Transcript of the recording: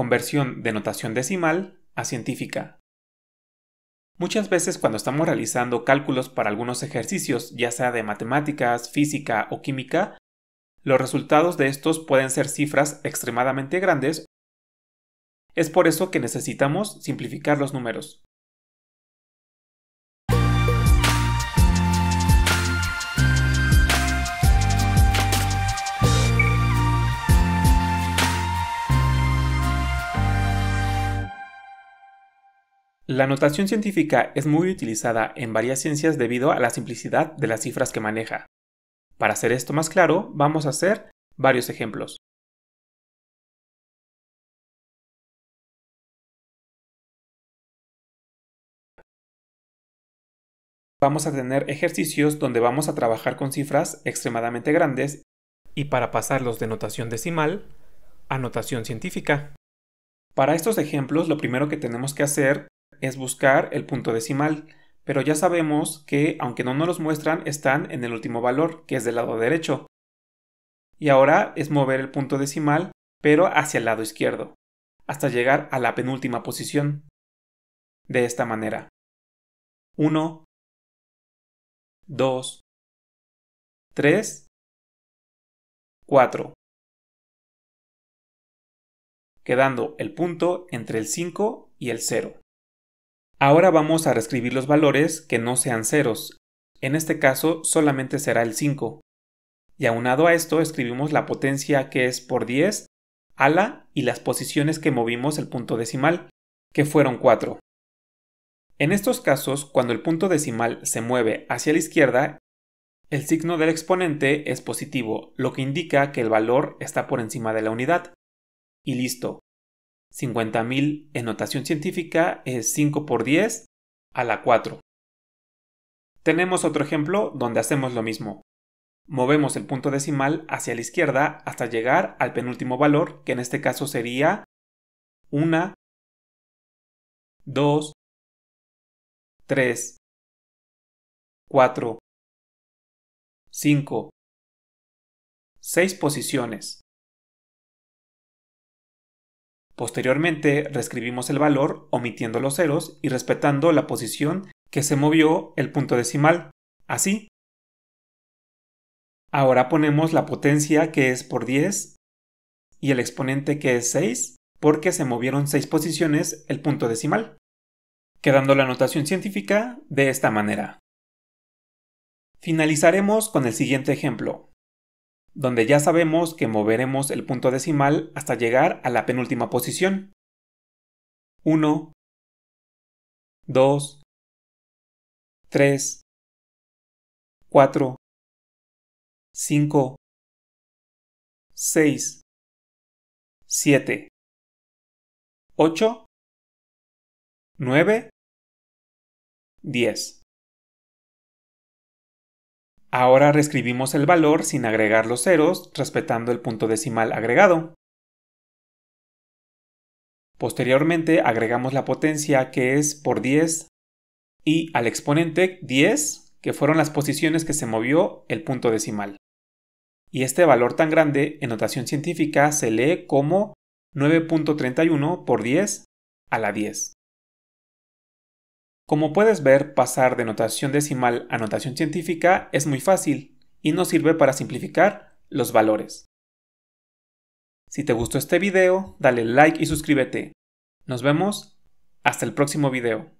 Conversión de notación decimal a científica. Muchas veces cuando estamos realizando cálculos para algunos ejercicios, ya sea de matemáticas, física o química, los resultados de estos pueden ser cifras extremadamente grandes. Es por eso que necesitamos simplificar los números. La notación científica es muy utilizada en varias ciencias debido a la simplicidad de las cifras que maneja. Para hacer esto más claro, vamos a hacer varios ejemplos. Vamos a tener ejercicios donde vamos a trabajar con cifras extremadamente grandes y para pasarlos de notación decimal a notación científica. Para estos ejemplos, lo primero que tenemos que hacer es buscar el punto decimal, pero ya sabemos que, aunque no nos los muestran, están en el último valor, que es del lado derecho. Y ahora es mover el punto decimal, pero hacia el lado izquierdo, hasta llegar a la penúltima posición. De esta manera. 1, 2, 3, 4. Quedando el punto entre el 5 y el 0. Ahora vamos a reescribir los valores que no sean ceros. En este caso solamente será el 5. Y aunado a esto escribimos la potencia que es por 10, ala y las posiciones que movimos el punto decimal, que fueron 4. En estos casos, cuando el punto decimal se mueve hacia la izquierda, el signo del exponente es positivo, lo que indica que el valor está por encima de la unidad. Y listo, 50.000 en notación científica es 5 por 10 a la 4. Tenemos otro ejemplo donde hacemos lo mismo. Movemos el punto decimal hacia la izquierda hasta llegar al penúltimo valor, que en este caso sería 1, 2, 3, 4, 5, 6 posiciones. Posteriormente, reescribimos el valor omitiendo los ceros y respetando la posición que se movió el punto decimal. Así. Ahora ponemos la potencia que es por 10 y el exponente que es 6 porque se movieron 6 posiciones el punto decimal, quedando la notación científica de esta manera. Finalizaremos con el siguiente ejemplo donde ya sabemos que moveremos el punto decimal hasta llegar a la penúltima posición. 1, 2, 3, 4, 5, 6, 7, 8, 9, 10. Ahora reescribimos el valor sin agregar los ceros, respetando el punto decimal agregado. Posteriormente agregamos la potencia que es por 10 y al exponente 10, que fueron las posiciones que se movió el punto decimal. Y este valor tan grande en notación científica se lee como 9.31 por 10 a la 10. Como puedes ver, pasar de notación decimal a notación científica es muy fácil y nos sirve para simplificar los valores. Si te gustó este video, dale like y suscríbete. Nos vemos hasta el próximo video.